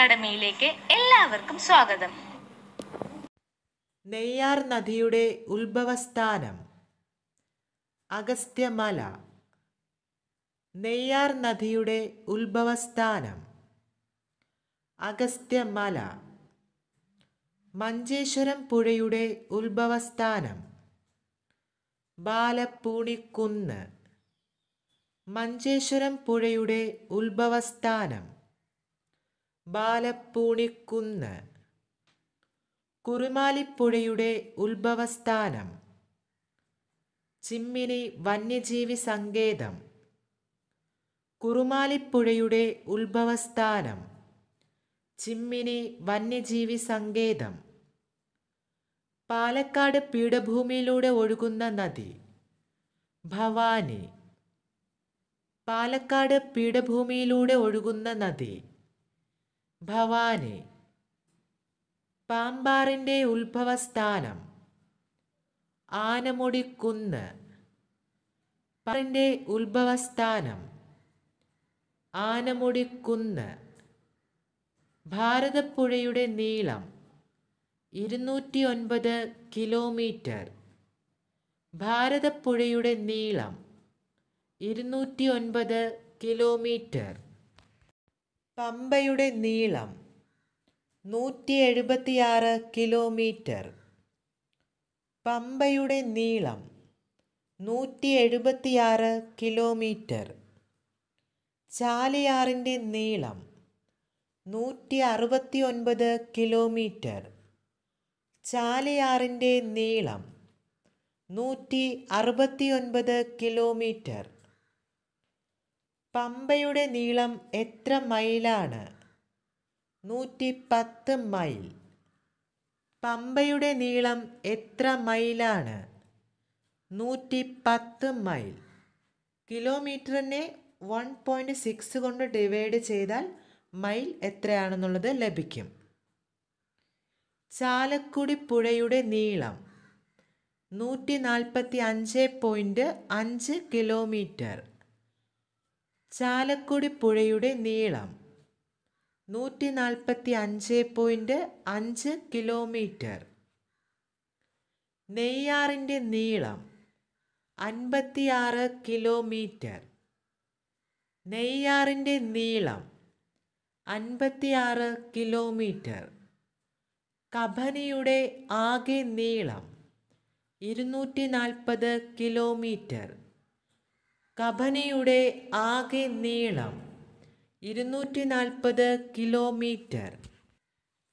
അക്കാഡമിയിലേക്ക് എല്ലാവർക്കും സ്വാഗതം നെയ്യാർ നദിയുടെ ഉത്ഭവസ്ഥാനം അഗസ്ത്യമല നെയ്യാർ നദിയുടെ ഉത്ഭവസ്ഥാനം അഗസ്ത്യമല മഞ്ചേശ്വരം പുഴയുടെ ഉത്ഭവസ്ഥാനം ബാലപ്പൂണിക്കുന്ന് മഞ്ചേശ്വരം പുഴയുടെ ഉത്ഭവസ്ഥാനം ബാലപ്പൂണിക്കുന്ന് കുറുമാലിപ്പുഴയുടെ ഉത്ഭവസ്ഥാനം ചിമ്മിനി വന്യജീവി സങ്കേതം കുറുമാലിപ്പുഴയുടെ ഉത്ഭവസ്ഥാനം ചിമ്മിനി വന്യജീവി സങ്കേതം പാലക്കാട് പീഠഭൂമിയിലൂടെ ഒഴുകുന്ന നദി ഭവാനി പാലക്കാട് പീഠഭൂമിയിലൂടെ ഒഴുകുന്ന നദി ഭവാനി പാമ്പാറിൻ്റെ ഉത്ഭവസ്ഥാനം ആനമുടിക്കുന്ന് പാറിൻ്റെ ഉത്ഭവസ്ഥാനം ആനമുടിക്കുന്ന് ഭാരതപ്പുഴയുടെ നീളം ഇരുന്നൂറ്റി ഒൻപത് കിലോമീറ്റർ ഭാരതപ്പുഴയുടെ നീളം ഇരുന്നൂറ്റി ഒൻപത് കിലോമീറ്റർ പമ്പയുടെ നീളം നൂറ്റി എഴുപത്തിയാറ് കിലോമീറ്റർ പമ്പയുടെ നീളം നൂറ്റി എഴുപത്തിയാറ് കിലോമീറ്റർ ചാലിയാറിൻ്റെ നീളം നൂറ്റി അറുപത്തി ഒൻപത് കിലോമീറ്റർ ചാലിയാറിൻ്റെ നീളം നൂറ്റി അറുപത്തി ഒൻപത് കിലോമീറ്റർ പമ്പയുടെ നീളം എത്ര മൈലാണ് നൂറ്റി പത്ത് മൈൽ പമ്പയുടെ നീളം എത്ര മൈലാണ് നൂറ്റി പത്ത് മൈൽ കിലോമീറ്ററിനെ വൺ പോയിൻ്റ് സിക്സ് കൊണ്ട് ഡിവൈഡ് ചെയ്താൽ മൈൽ എത്രയാണെന്നുള്ളത് ലഭിക്കും ചാലക്കുടി പുഴയുടെ നീളം നൂറ്റി നാൽപ്പത്തി അഞ്ച് പോയിൻറ്റ് അഞ്ച് കിലോമീറ്റർ ചാലക്കുടി പുഴയുടെ നീളം നൂറ്റി നാൽപ്പത്തി അഞ്ച് പോയിൻറ്റ് അഞ്ച് കിലോമീറ്റർ നെയ്യാറിൻ്റെ നീളം അൻപത്തിയാറ് കിലോമീറ്റർ നെയ്യാറിൻ്റെ നീളം അൻപത്തിയാറ് കിലോമീറ്റർ കബനിയുടെ ആകെ നീളം ഇരുന്നൂറ്റി നാൽപ്പത് കിലോമീറ്റർ കബനിയുടെ ആകെ നീളം ഇരുന്നൂറ്റി നാൽപ്പത് കിലോമീറ്റർ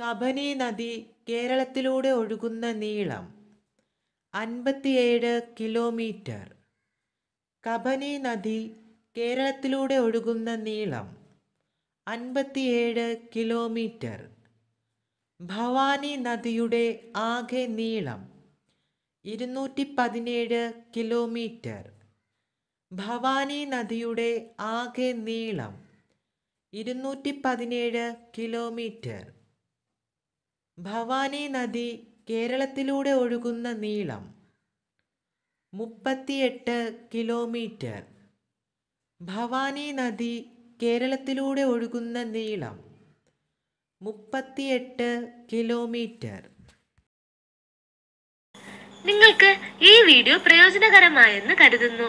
കബനി നദി കേരളത്തിലൂടെ ഒഴുകുന്ന നീളം അൻപത്തിയേഴ് കിലോമീറ്റർ കബനി നദി കേരളത്തിലൂടെ ഒഴുകുന്ന നീളം അൻപത്തിയേഴ് കിലോമീറ്റർ ഭവാനി നദിയുടെ ആകെ നീളം ഇരുന്നൂറ്റി പതിനേഴ് കിലോമീറ്റർ ഭവാനി നദിയുടെ ആകെ നീളം ഇരുന്നൂറ്റി പതിനേഴ് കിലോമീറ്റർ ഭവാനി നദി കേരളത്തിലൂടെ ഒഴുകുന്ന നീളം മുപ്പത്തിയെട്ട് കിലോമീറ്റർ ഭവാനി നദി കേരളത്തിലൂടെ ഒഴുകുന്ന നീളം മുപ്പത്തിയെട്ട് കിലോമീറ്റർ നിങ്ങൾക്ക് ഈ വീഡിയോ പ്രയോജനകരമായെന്ന് കരുതുന്നു